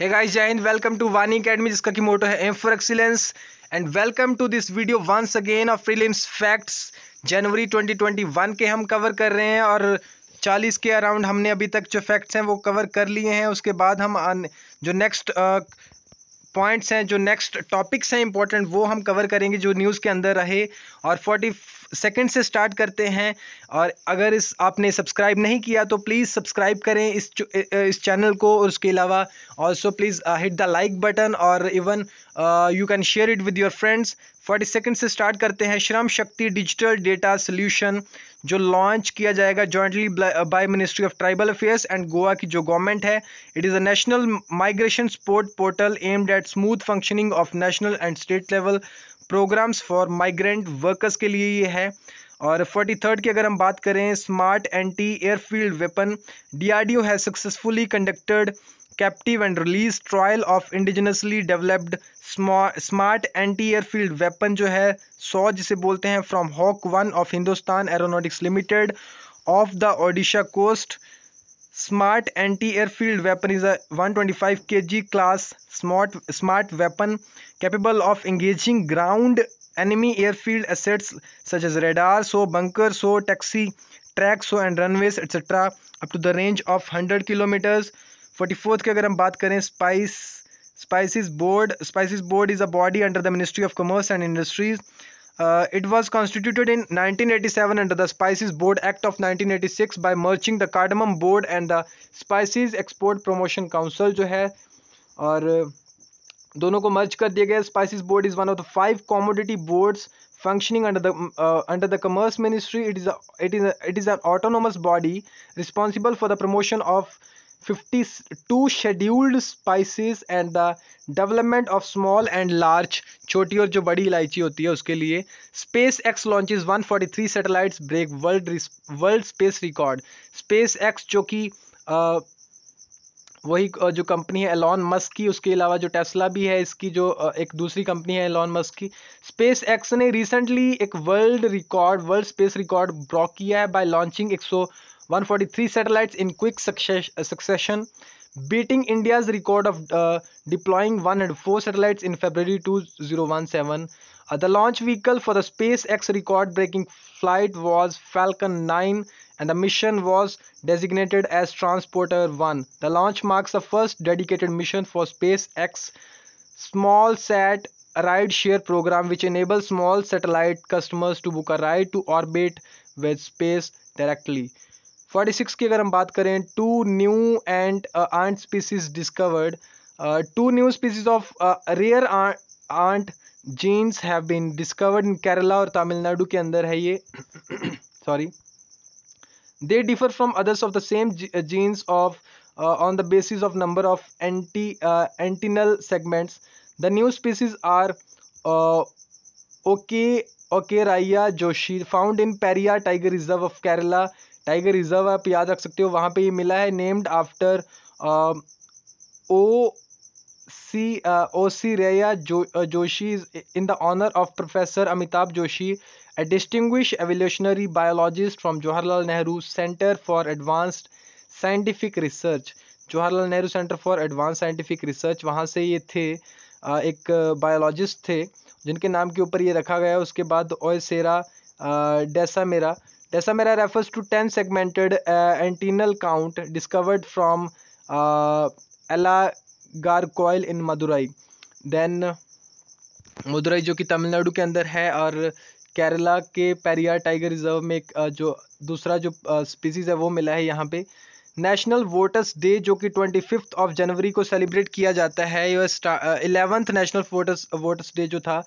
है गाइस जय हिंद वेलकम टू वानी अकेडमी जिसका की मोटो है aim for excellence and welcome to this video once again of prelims facts January 2021 के हम कवर कर रहे हैं और 40 के अराउंड हमने अभी तक जो फैक्ट्स हैं वो कवर कर लिए हैं उसके बाद हम जो नेक्स्ट पॉइंट्स हैं जो नेक्स्ट टॉपिक्स हैं इंपॉर्टेंट वो हम कवर करेंगे जो न्यूज़ के अंदर रहे और फोर्टी सेकेंड से स्टार्ट करते हैं और अगर इस आपने सब्सक्राइब नहीं किया तो प्लीज़ सब्सक्राइब करें इस इस चैनल को और उसके अलावा also please hit the like button और even you can share it with your friends forty second से स्टार्ट करते हैं Shram Shakti digital data solution जो लॉन्च किया जाएगा jointly by ministry of tribal affairs and Goa की जो गवर्नमेंट है it is a national migration support portal aimed at smooth functioning of national and state level programmes for migrant workers के लिए ये है और फोर्टी थर्ड की अगर हम बात करें smart anti airfield weapon D D R O has successfully conducted captive and release trial of indigenously developed smart anti airfield weapon जो है सौ जिसे बोलते हैं from hawk one of Hindustan aeronautics limited off the Odisha coast smart anti airfield weapon is a 125 twenty K G class smart smart weapon capable of engaging ground enemy airfield assets such as radar so bunker so taxi track so and runways etcetera up to the range of hundred kilometres forty fourth की अगर हम बात करें spice spices board spices board is a body under the ministry of commerce and industries it was constituted in nineteen eighty seven under the spices board act of nineteen eighty six by merging the cardamom board and the spices export promotion council जो है और uh, दोनों को मर्ज कर दिया गया spices board is one of the five commodity boards functioning under the under the commerce ministry it is it is it is autonomous body responsible for the promotion of 52 scheduled spices and the development of small and large छोटी और जो बड़ी इलायची होती है उसके लिए space X launches 143 satellites break world world space record space X जो कि वही जो कंपनी है एलॉन मस्क की उसके अलावा जो टेस्ला भी है इसकी जो एक दूसरी कंपनी है एलॉन मस्क की स्पेस एक्स ने रिसेंटली एक world record world space record broke किया है बाय लॉन्चिंग एक सौ 143 satellites in quick success, uh, succession, beating India's record of uh, deploying 104 satellites in February 2017. Uh, the launch vehicle for the SpaceX record breaking flight was Falcon 9 and the mission was designated as Transporter 1. The launch marks the first dedicated mission for SpaceX small sat ride share program which enables small satellite customers to book a ride to orbit with space directly. Forty six की अगर हम बात करें two new and ant species discovered two new species of rare ant genus have been discovered in Kerala और तमिलनाडु के अंदर है ये sorry they differ from others of the same genus of on the basis of number of anti antennal segments the new species are okay Ooceraea Joshi found in Periyar tiger reserve of Kerala tiger reserve आप याद रख सकते हो वहाँ पे ये मिला है नेम्ड आफ्टर ओ सी ओ सी रेया जो Joshi in the honour of professor Amitabh Joshi a distinguished evolutionary biologist from Jawaharlal Nehru centre for advanced scientific research Jawaharlal Nehru centre for advance scientific research वहाँ से ये थे एक बायोलॉजिस्ट थे जिनके नाम के ऊपर ये रखा गया उसके बाद ओसेरा सेरा decimera Decimera refers to ten segmented antennal count discovered from from uh, Alagarkoil in Madurai. Madurai जो कि तमिलनाडु के अंदर है और केरला के पेरियार टाइगर रिजर्व में एक uh, जो दूसरा जो स्पीसीज़ uh, है वो मिला है यहाँ पे नेशनल वोटर्स डे जो कि ट्वेंटी फिफ्थ ऑफ जनवरी को सेलिब्रेट किया जाता है यह eleventh national voters voters day जो था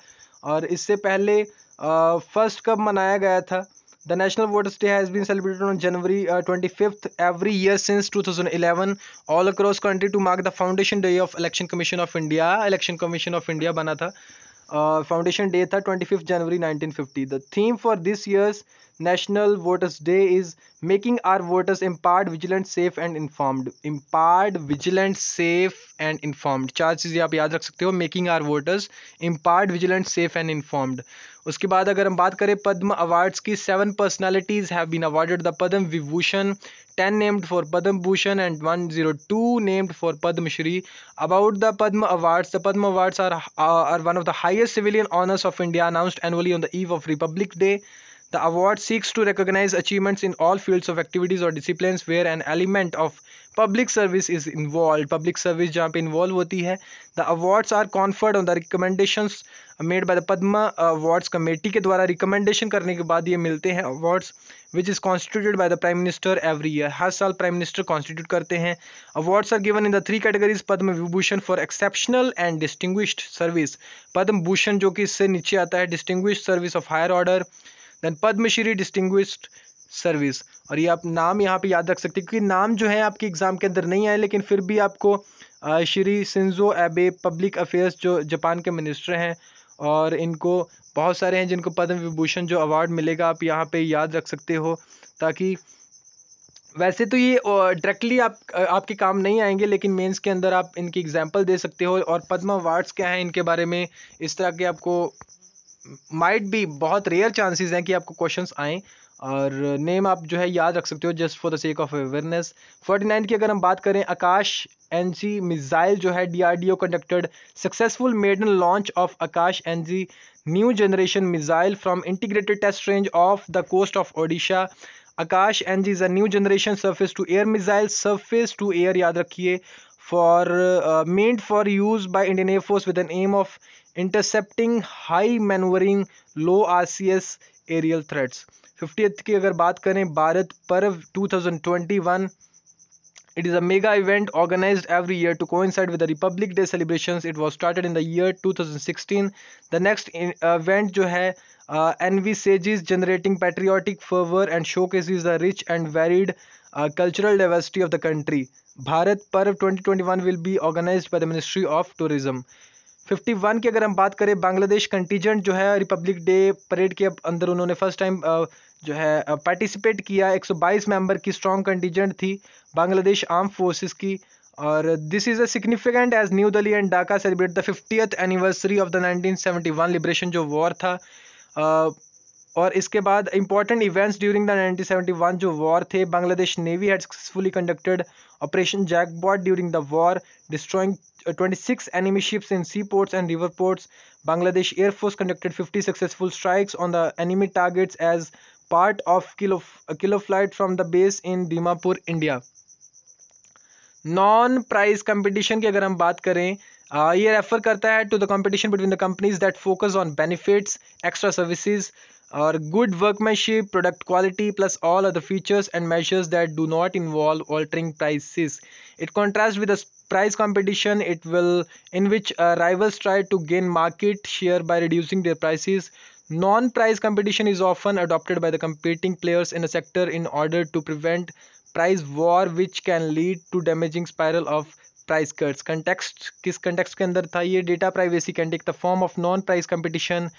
और इससे पहले फर्स्ट uh, कब मनाया गया था The National Voters Day has been celebrated on January 25th uh, every year since 2011 all across country to mark the foundation day of Election Commission of India. Election Commission of India bana tha. Uh, foundation day tha 25th January 1950. The theme for this year's National Voters Day is making our voters empowered, vigilant, safe and informed. Empowered, vigilant, safe and informed. Charge is making our voters empowered, vigilant, safe and informed. उसके बाद अगर हम बात करें Padma awards की seven personalities have been awarded the Padma Vibhushan ten named for Padma Bhushan and one zero two named for Padma Shri about the Padma awards the Padma awards are are one of the highest civilian honours of India announced annually on the eve of republic day The award seeks to recognize achievements in all fields of activities or disciplines where an element of public service is involved. Public service जहाँ पे involve होती है The awards are conferred on the recommendations made by the Padma Awards Committee ke dwara recommendation karne ke baad ye milte hain awards which is constituted by the Prime Minister every year. Har saal Prime Minister constitute karte hain. Awards are given in the three categories Padma Vibhushan for exceptional and distinguished service. Padma Bhushan jo ki isse niche aata hai distinguished service of higher order. Then Padma Shri distinguished service और ये आप नाम यहाँ पे याद रख सकते हैं क्योंकि नाम जो है आपके एग्ज़ाम के अंदर नहीं आए लेकिन फिर भी आपको Shri Shinzo Abe public affairs जो जापान के मिनिस्टर हैं और इनको बहुत सारे हैं जिनको पद्म विभूषण जो अवार्ड मिलेगा आप यहाँ पे याद रख सकते हो ताकि वैसे तो ये डायरेक्टली आप आपके काम नहीं आएंगे लेकिन मेंस के अंदर आप इनकी एग्जांपल दे सकते हो और पद्मा अवार्ड्स क्या हैं इनके बारे में इस तरह के आपको माइट भी बहुत रेयर चांसेस हैं कि आपको क्वेश्चन आएँ और नेम आप जो है याद रख सकते हो just for the sake of awareness forty nine की अगर हम बात करें आकाश एन जी मिज़ाइल जो है D R D O conducted successful maiden launch of Akash N G new generation missile from integrated test range off the coast of Odisha Akash N G is a new generation surface to air missile surface to air याद रखिए for made for use by Indian air force with an aim of Intercepting high maneuvering, low RCS aerial threats. 50th की अगर बात करें भारत पर्व 2021 It is a mega event organized every year to coincide with the Republic Day celebrations. It was started in the year 2016. The next event जो है uh, generating patriotic fervor and showcases the rich and varied uh, cultural diversity of the country. Bharat Parv 2021 will be organized by the Ministry of Tourism. 51 की अगर हम बात करें Bangladesh contingent जो है Republic day parade के अंदर उन्होंने फर्स्ट टाइम जो है पार्टिसिपेट किया 122 मेंबर की स्ट्रॉन्ग कंटीजेंट थी बांग्लादेश आर्म फोर्सेस की और this is a significant as new Delhi and Dhaka celebrate the fiftieth anniversary of the one liberation जो वॉर था और इसके बाद इंपॉर्टेंट इवेंट्स ड्यूरिंग द 1971 जो वॉर थे Bangladesh navy had successfully conducted operation jackpot during the war destroying 26 enemy ships in sea ports and river ports Bangladesh air force conducted 50 successful strikes on the enemy targets as part of kilo kilo flight from the base in Dimapur India non price competition की अगर हम बात करें uh, ये refer करता है to the competition between the companies that focus on benefits extra services or good workmanship, product quality, plus all other features and measures that do not involve altering prices. It contrasts with a price competition it will in which uh, rivals try to gain market share by reducing their prices non-price competition is often adopted by the competing players in a sector in order to prevent price war which can lead to damaging spiral of price cuts. Context: किस context के अंदर था ये data privacy can The form of non-price competition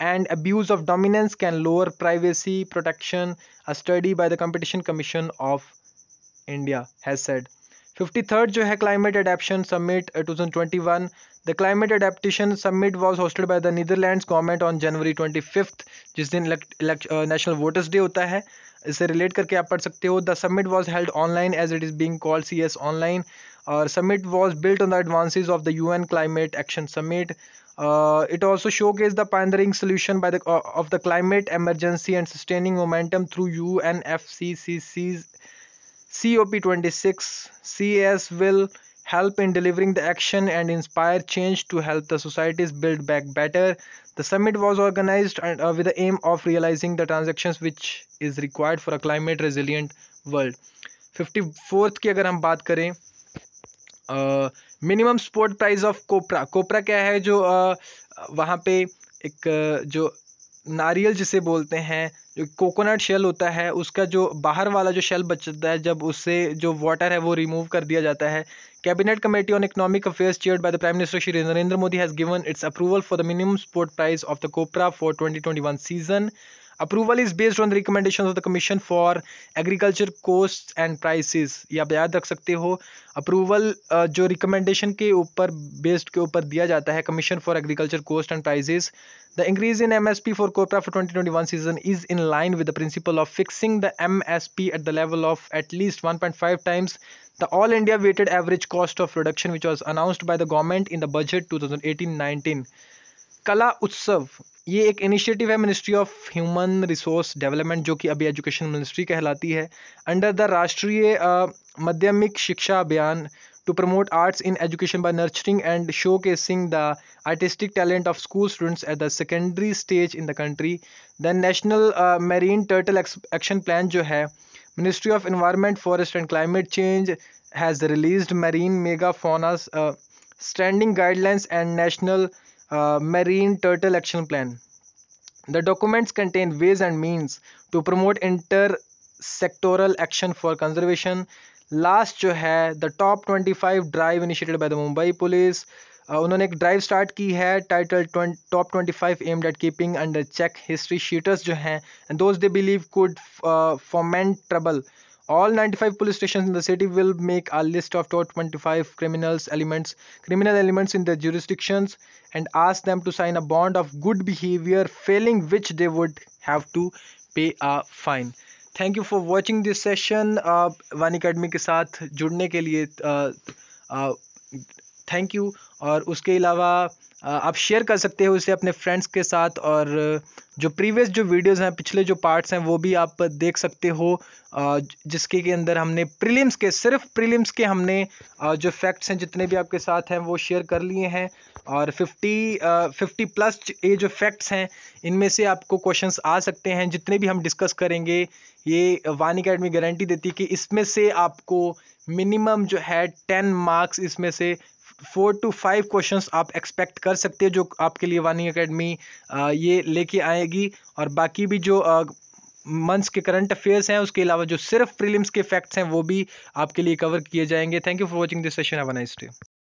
and abuse of dominance can lower privacy protection a study by the competition commission of india has said 53rd जो है climate adaptation summit uh, 2021 the climate adaptation summit was hosted by the Netherlands government on January 25th जिस दिन uh, National Voters Day होता है इसे relate करके आप पढ़ सकते हो the summit was held online as it is being called C S online और summit was built on the advances of the UN climate action summit uh, it also showcased the pioneering solution by the uh, of the climate emergency and sustaining momentum through UNFCCC's COP26. CAS will help in delivering the action and inspire change to help the societies build back better. The summit was organized and, uh, with the aim of realizing the transactions which is required for a climate resilient world. 54th की अगर हम बात करें uh, minimum support price of copra copra क्या है जो वहाँ पे एक जो नारियल जिसे बोलते हैं जो कोकोनट शेल होता है उसका जो बाहर वाला जो शेल बचता है जब उससे जो वाटर है वो रिमूव कर दिया जाता है cabinet committee on economic affairs chaired by the prime minister Shri Narendra Modi has given its approval for the minimum support price of the copra for twenty season approval is based on recommendation of the commission for agriculture cost and prices ये आप याद रख सकते हो approval जो recommendation के ऊपर based के ऊपर दिया जाता है commission for agriculture cost and prices the increase in MSP for copra for 2021 season is in line with the principle of fixing the MSP at the level of at least 1.5 times the all india weighted average cost of production which was announced by the government in the budget 2018-19 कला उत्सव ये एक initiative है ministry of human resource development जो कि अभी education ministry कहलाती है अंडर द राष्ट्रीय Madhyamik Shiksha Abhiyan to promote arts in education by nurturing and showcasing the artistic talent of school students at the secondary stage in the country then national marine turtle action plan जो है ministry of environment forest and climate change has release marine mega faunas standing guidelines and national uh, marine turtle action plan the documents contain ways and means to promote intersectoral action for conservation last जो है the top 25 drive initiated by the Mumbai police उन्होंने एक drive start की है title top 25 aimed at keeping under check history sheeters जो हैं and those they believe could foment trouble all 95 police stations in the city will make a list of top 25 criminals elements criminal elements in their jurisdictions and ask them to sign a bond of good behavior failing which they would have to pay a fine thank you for watching this session one academy के साथ जुड़ने के लिए uh, uh, thank you. और उसके अलावा आप share कर सकते हो इसे अपने फ्रेंड्स के साथ और जो प्रीवियस जो वीडियोस हैं पिछले जो पार्ट्स हैं वो भी आप देख सकते हो जिसके के अंदर हमने प्रीलिम्स के सिर्फ प्रीलिम्स के हमने जो फैक्ट्स हैं जितने भी आपके साथ हैं वो शेयर कर लिए हैं और 50 फिफ्टी प्लस ये जो फैक्ट्स हैं इनमें से आपको क्वेश्चंस आ सकते हैं जितने भी हम डिस्कस करेंगे ये वान अकेडमी गारंटी देती है कि इसमें से आपको मिनिमम जो है टेन मार्क्स इसमें से फोर टू फाइव क्वेश्चंस आप एक्सपेक्ट कर सकते हैं जो आपके लिए वानी एकेडमी ये लेके आएगी और बाकी भी जो मंथ्स के करंट अफेयर्स हैं उसके अलावा जो सिर्फ प्रीलिम्स के फैक्ट्स हैं वो भी आपके लिए कवर किए जाएंगे thank you for watching this session have a nice day